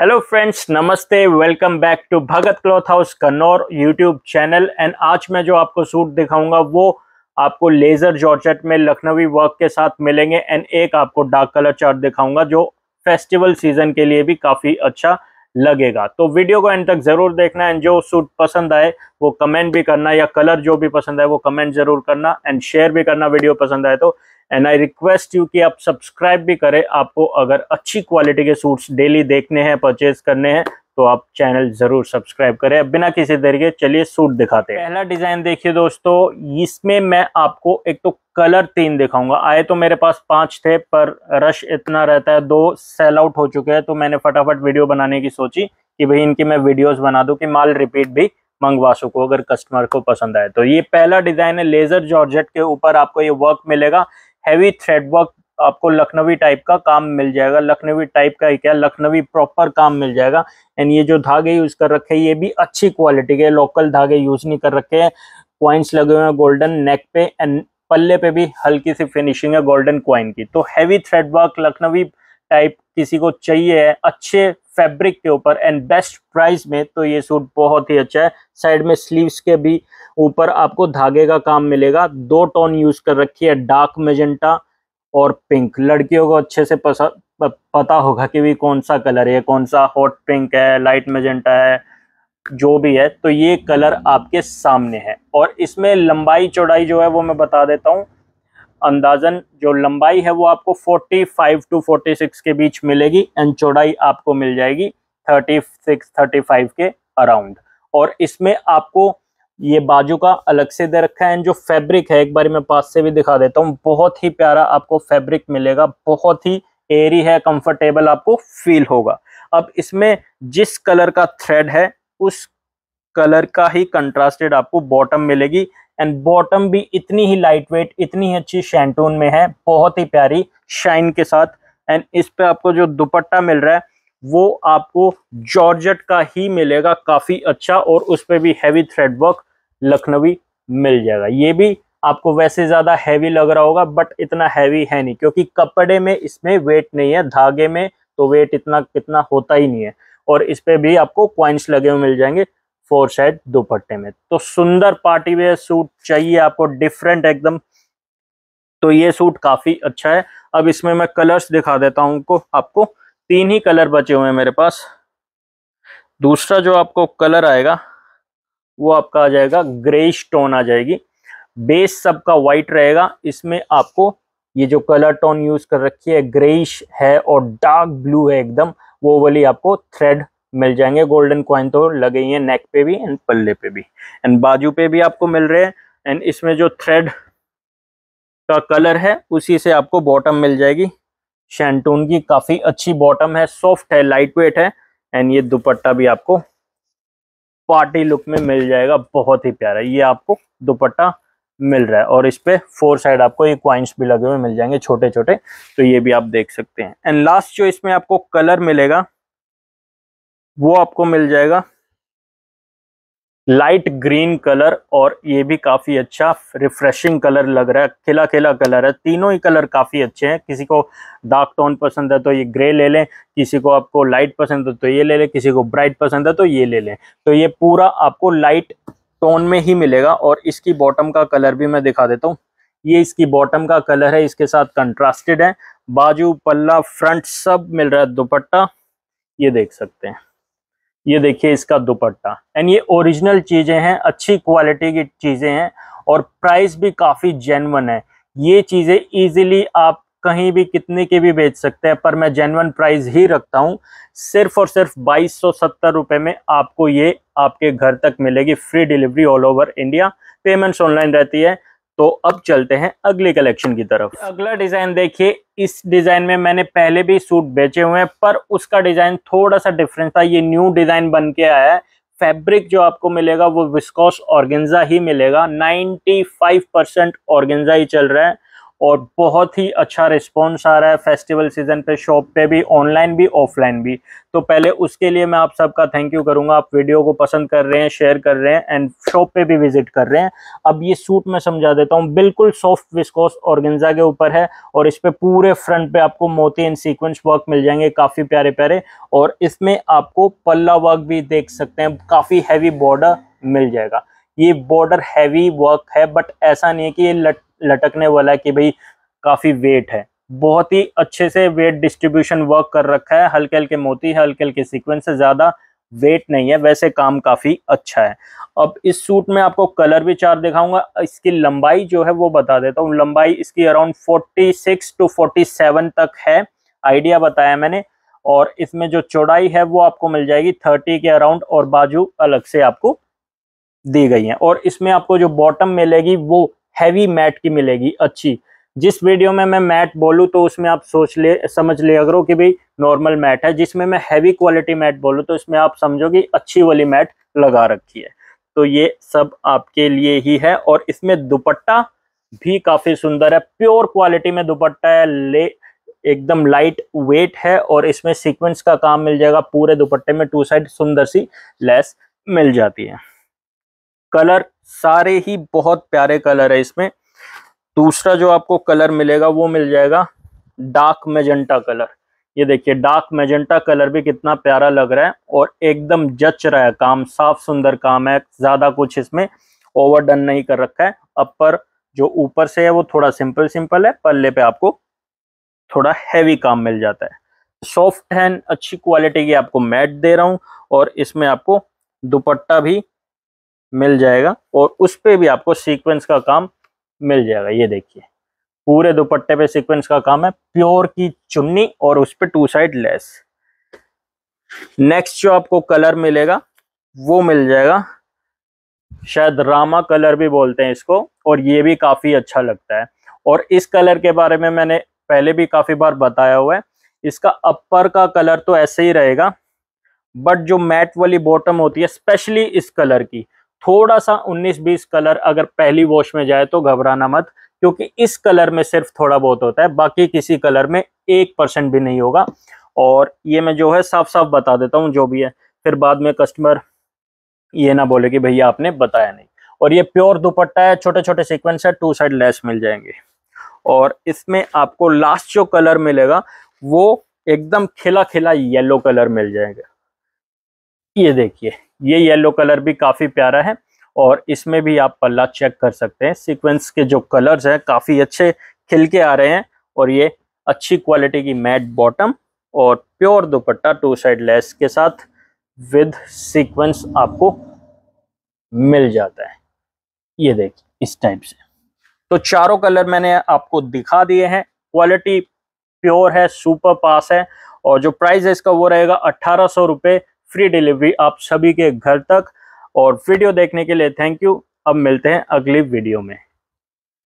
hello friends नमस्ते welcome back to Bhagat cloth house Kannaur YouTube channel and आज मैं जो आपको सूट दिखाऊंगा वो आपको लेज़र जॉर्जेट में लखनवी वर्क के साथ मिलेंगे एंड एक आपको डार्क कलर चार्ट दिखाऊंगा जो फेस्टिवल सीजन के लिए भी काफ़ी अच्छा लगेगा तो वीडियो को एंड तक ज़रूर देखना एंड जो सूट पसंद आए वो कमेंट भी करना या कलर जो भी पसंद आए वो कमेंट ज़रूर करना एंड शेयर भी करना वीडियो पसंद आए तो एंड आई रिक्वेस्ट यू कि आप सब्सक्राइब भी करें आपको अगर अच्छी क्वालिटी के सूट्स डेली देखने हैं परचेज करने हैं तो आप चैनल ज़रूर सब्सक्राइब करें बिना किसी तरीके चलिए सूट दिखाते हैं पहला डिज़ाइन देखिए दोस्तों इसमें मैं आपको एक तो कलर तीन दिखाऊंगा आए तो मेरे पास पांच थे पर रश इतना रहता है दो सेल आउट हो चुके हैं तो मैंने फटाफट वीडियो बनाने की सोची कि भाई इनकी मैं वीडियोस बना दू कि माल रिपीट भी मंगवा सको अगर कस्टमर को पसंद आए तो ये पहला डिज़ाइन है लेज़र जॉर्जेट के ऊपर आपको ये वर्क मिलेगा हैवी थ्रेड वर्क आपको लखनवी टाइप का काम मिल जाएगा लखनवी टाइप का ही क्या लखनवी प्रॉपर काम मिल जाएगा एंड ये जो धागे यूज कर रखे हैं ये भी अच्छी क्वालिटी के लोकल धागे यूज नहीं कर रखे हैं क्वाइंस लगे हुए हैं गोल्डन नेक पे एंड पल्ले पे भी हल्की सी फिनिशिंग है गोल्डन क्वाइन की तो heavy thread work Lucknowi type किसी को चाहिए है अच्छे फैब्रिक के ऊपर एंड बेस्ट प्राइस में तो ये सूट बहुत ही अच्छा है साइड में स्लीव्स के भी ऊपर आपको धागे का काम मिलेगा दो टोन यूज कर रखी है डार्क मेजेंटा और पिंक लड़कियों को अच्छे से पता होगा कि भी कौन सा कलर है कौन सा हॉट पिंक है लाइट मेजेंटा है जो भी है तो ये कलर आपके सामने है और इसमें लंबाई चौड़ाई जो है वो मैं बता देता हूँ अंदाजन जो लंबाई है वो आपको 45 टू 46 के बीच मिलेगी एंड चौड़ाई आपको मिल जाएगी 36 35 के अराउंड और इसमें आपको ये बाजू का अलग से दे रखा है एंड जो फैब्रिक है एक बार मैं पास से भी दिखा देता हूँ बहुत ही प्यारा आपको फैब्रिक मिलेगा बहुत ही एरी है कंफर्टेबल आपको फील होगा अब इसमें जिस कलर का थ्रेड है उस कलर का ही कंट्रास्टेड आपको बॉटम मिलेगी एंड बॉटम भी इतनी ही लाइट वेट इतनी ही अच्छी शैंटून में है बहुत ही प्यारी शाइन के साथ एंड इस पे आपको जो दुपट्टा मिल रहा है वो आपको जॉर्जट का ही मिलेगा काफ़ी अच्छा और उस पर भी हैवी थ्रेडवर्क लखनवी मिल जाएगा ये भी आपको वैसे ज़्यादा हैवी लग रहा होगा बट इतना हैवी है नहीं क्योंकि कपड़े में इसमें वेट नहीं है धागे में तो वेट इतना कितना होता ही नहीं है और इस पर भी आपको क्वाइंस लगे हुए मिल जाएंगे फोर साइड दुपट्टे में तो सुंदर पार्टी वेयर सूट चाहिए आपको डिफरेंट एकदम तो ये सूट काफ़ी अच्छा है अब इसमें मैं कलर्स दिखा देता हूँ आपको तीन ही कलर बचे हुए हैं मेरे पास दूसरा जो आपको कलर आएगा वो आपका आ जाएगा ग्रे टोन आ जाएगी बेस सबका व्हाइट रहेगा इसमें आपको ये जो कलर टोन यूज़ कर रखी है ग्रेइश है और डार्क ब्लू है एकदम वो वाली आपको थ्रेड मिल जाएंगे गोल्डन क्वाइन तो लगे ही हैं नेक पे भी एंड पल्ले पे भी एंड बाजू पे भी आपको मिल रहे हैं एंड इसमें जो थ्रेड का कलर है उसी से आपको बॉटम मिल जाएगी शैंटून की काफ़ी अच्छी बॉटम है सॉफ्ट है लाइट वेट है एंड ये दुपट्टा भी आपको पार्टी लुक में मिल जाएगा बहुत ही प्यारा ये आपको दुपट्टा मिल रहा है और इस पे फोर साइड आपको ये क्वाइंस भी लगे हुए मिल जाएंगे छोटे छोटे तो ये भी आप देख सकते हैं एंड लास्ट जो इसमें आपको कलर मिलेगा वो आपको मिल जाएगा लाइट ग्रीन कलर और ये भी काफी अच्छा रिफ्रेशिंग कलर लग रहा है खिला खिला कलर है तीनों ही कलर काफी अच्छे हैं किसी को डार्क टोन पसंद है तो ये ग्रे ले लें किसी को आपको लाइट पसंद है तो ये ले लें किसी को ब्राइट पसंद है तो ये ले लें तो ये पूरा आपको लाइट टोन में ही मिलेगा और इसकी बॉटम का कलर भी मैं दिखा देता हूँ ये इसकी बॉटम का कलर है इसके साथ कंट्रास्टेड है बाजू पल्ला फ्रंट सब मिल रहा है दुपट्टा ये देख सकते हैं ये देखिए इसका दुपट्टा एंड ये ओरिजिनल चीज़ें हैं अच्छी क्वालिटी की चीज़ें हैं और प्राइस भी काफ़ी जेनवन है ये चीज़ें ईजिली आप कहीं भी कितने के भी बेच सकते हैं पर मैं जेनवन प्राइस ही रखता हूँ सिर्फ और सिर्फ बाईस सौ में आपको ये आपके घर तक मिलेगी free delivery all over India payments online रहती है तो अब चलते हैं अगले कलेक्शन की तरफ अगला डिजाइन देखिए इस डिजाइन में मैंने पहले भी सूट बेचे हुए हैं पर उसका डिजाइन थोड़ा सा डिफरेंट था ये न्यू डिजाइन बन के आया है फैब्रिक जो आपको मिलेगा वो विस्कोस ऑर्गेंजा ही मिलेगा 95 परसेंट ऑर्गेंजा ही चल रहा है और बहुत ही अच्छा रिस्पॉन्स आ रहा है फेस्टिवल सीजन पे शॉप पे भी ऑनलाइन भी ऑफलाइन भी तो पहले उसके लिए मैं आप सबका थैंक यू करूंगा आप वीडियो को पसंद कर रहे हैं शेयर कर रहे हैं एंड शॉप पे भी विजिट कर रहे हैं अब ये सूट मैं समझा देता हूँ बिल्कुल सॉफ्ट विस्कोस ऑर्गेंजा के ऊपर है और इस पर पूरे फ्रंट पे आपको मोती एंड सीक्वेंस वर्क मिल जाएंगे काफ़ी प्यारे प्यारे और इसमें आपको पल्ला वर्क भी देख सकते हैं काफ़ी हैवी बॉर्डर मिल जाएगा ये बॉर्डर हैवी वर्क है बट ऐसा नहीं है कि ये लट लटकने वाला है कि भाई काफ़ी वेट है बहुत ही अच्छे से वेट डिस्ट्रीब्यूशन वर्क कर रखा है हल्के हल्के मोती है हल्के हल्के सिक्वेंस से ज़्यादा वेट नहीं है वैसे काम काफ़ी अच्छा है अब इस सूट में आपको कलर भी चार दिखाऊंगा इसकी लंबाई जो है वो बता देता हूँ लंबाई इसकी अराउंड 46 टू 47 तक है आइडिया बताया मैंने और इसमें जो चौड़ाई है वो आपको मिल जाएगी 30 के अराउंड और बाजू अलग से आपको दी गई है और इसमें आपको जो बॉटम मिलेगी वो हैवी मैट की मिलेगी अच्छी जिस वीडियो में मैं मैट बोलूँ तो उसमें आप सोच ले समझ लिया करो कि भाई नॉर्मल मैट है जिसमें मैं हैवी क्वालिटी मैट बोलूँ तो इसमें आप समझोगे अच्छी वाली मैट लगा रखी है तो ये सब आपके लिए ही है और इसमें दुपट्टा भी काफ़ी सुंदर है प्योर क्वालिटी में दुपट्टा है ले एकदम लाइट वेट है और इसमें सीक्वेंस का काम मिल जाएगा पूरे दुपट्टे में टू साइड सुंदर सी लेस मिल जाती है कलर सारे ही बहुत प्यारे कलर है इसमें दूसरा जो आपको कलर मिलेगा वो मिल जाएगा डार्क मेजेंटा कलर ये देखिए डार्क मेजेंटा कलर भी कितना प्यारा लग रहा है और एकदम जच रहा है काम साफ सुंदर काम है ज़्यादा कुछ इसमें ओवर डन नहीं कर रखा है अपर जो ऊपर से है वो थोड़ा सिंपल सिंपल है पल्ले पे आपको थोड़ा हैवी काम मिल जाता है सॉफ्ट हैंड अच्छी क्वालिटी की आपको मैट दे रहा हूं और इसमें आपको दुपट्टा भी मिल जाएगा और उस पर भी आपको सीक्वेंस का काम मिल जाएगा ये देखिए पूरे दुपट्टे पे सीक्वेंस का काम है प्योर की चुन्नी और उस पर टू साइड लेस नेक्स्ट जो आपको कलर मिलेगा वो मिल जाएगा शायद रामा कलर भी बोलते हैं इसको और ये भी काफ़ी अच्छा लगता है और इस कलर के बारे में मैंने पहले भी काफ़ी बार बताया हुआ है इसका अपर का कलर तो ऐसे ही रहेगा बट जो मैट वाली बॉटम होती है स्पेशली इस कलर की थोड़ा सा 19-20 कलर अगर पहली वॉश में जाए तो घबराना मत क्योंकि इस कलर में सिर्फ थोड़ा बहुत होता है बाकी किसी कलर में एक परसेंट भी नहीं होगा और ये मैं जो है साफ साफ बता देता हूँ जो भी है फिर बाद में कस्टमर ये ना बोले कि भैया आपने बताया नहीं और ये प्योर दुपट्टा है छोटे छोटे सिक्वेंस है टू साइड लेस मिल जाएंगे और इसमें आपको लास्ट जो कलर मिलेगा वो एकदम खिला खिला येलो कलर मिल जाएगा ये देखिए ये येलो कलर भी काफ़ी प्यारा है और इसमें भी आप पल्ला चेक कर सकते हैं सीक्वेंस के जो कलर्स हैं काफ़ी अच्छे खिल के आ रहे हैं और ये अच्छी क्वालिटी की मैट बॉटम और pure dupatta two side lace के साथ विद सीक्वेंस आपको मिल जाता है ये देखिए इस टाइप से तो चारों कलर मैंने आपको दिखा दिए हैं क्वालिटी प्योर है सुपर पास है और जो प्राइस है इसका वो रहेगा अट्ठारह सौ रुपये फ्री डिलीवरी आप सभी के घर तक और वीडियो देखने के लिए थैंक यू अब मिलते हैं अगली वीडियो में